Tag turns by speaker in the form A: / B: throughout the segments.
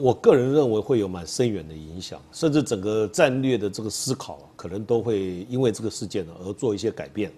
A: 我个人认为会有蛮深远的影响，甚至整个战略的这个思考可能都会因为这个事件呢而做一些改变，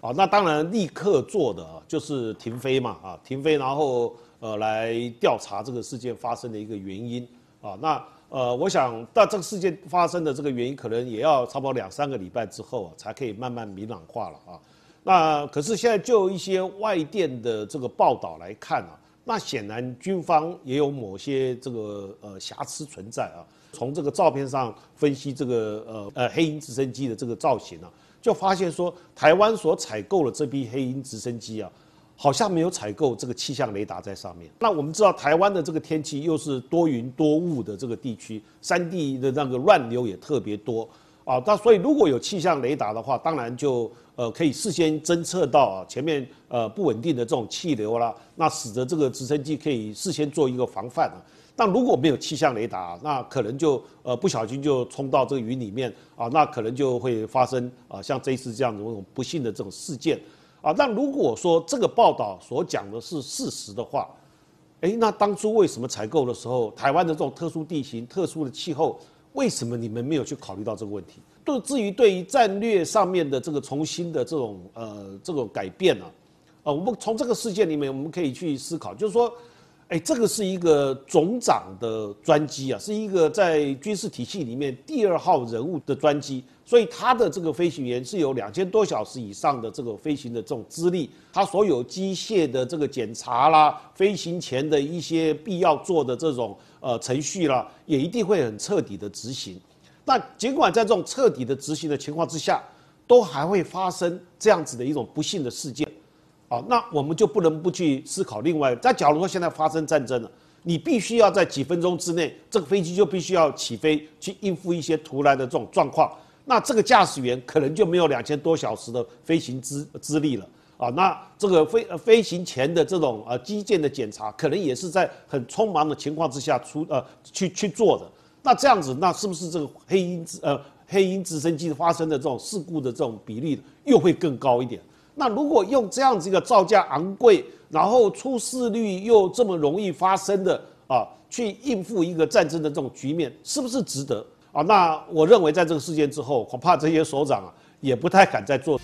A: 啊，那当然立刻做的啊就是停飞嘛，啊，停飞，然后呃来调查这个事件发生的一个原因，啊，那呃我想到这个事件发生的这个原因可能也要差不多两三个礼拜之后啊才可以慢慢明朗化了啊，那可是现在就一些外电的这个报道来看啊，那显然军方也有某些这个呃瑕疵存在啊。从这个照片上分析这个呃呃黑鹰直升机的这个造型啊，就发现说台湾所采购的这批黑鹰直升机啊，好像没有采购这个气象雷达在上面。那我们知道台湾的这个天气又是多云多雾的这个地区，山地的那个乱流也特别多啊。那所以如果有气象雷达的话，当然就。呃，可以事先侦测到啊前面呃不稳定的这种气流啦，那使得这个直升机可以事先做一个防范。啊。但如果没有气象雷达，那可能就呃不小心就冲到这个云里面啊，那可能就会发生啊像这一次这样子那种不幸的这种事件啊。那如果说这个报道所讲的是事实的话，哎，那当初为什么采购的时候，台湾的这种特殊地形、特殊的气候，为什么你们没有去考虑到这个问题？对，至于对于战略上面的这个重新的这种呃这种改变呢，啊，我们从这个事件里面我们可以去思考，就是说，哎，这个是一个总长的专机啊，是一个在军事体系里面第二号人物的专机，所以他的这个飞行员是有两千多小时以上的这个飞行的这种资历，他所有机械的这个检查啦，飞行前的一些必要做的这种呃程序啦，也一定会很彻底的执行。那尽管在这种彻底的执行的情况之下，都还会发生这样子的一种不幸的事件，啊，那我们就不能不去思考另外。再假如说现在发生战争了，你必须要在几分钟之内，这个飞机就必须要起飞去应付一些突然的这种状况，那这个驾驶员可能就没有两千多小时的飞行资资历了，啊，那这个飞飞行前的这种呃基建的检查，可能也是在很匆忙的情况之下出呃去去做的。那这样子，那是不是这个黑鹰直呃黑鹰直升机发生的这种事故的这种比例又会更高一点？那如果用这样子一个造价昂贵，然后出事率又这么容易发生的啊，去应付一个战争的这种局面，是不是值得啊？那我认为在这个事件之后，恐怕这些首长啊也不太敢再做。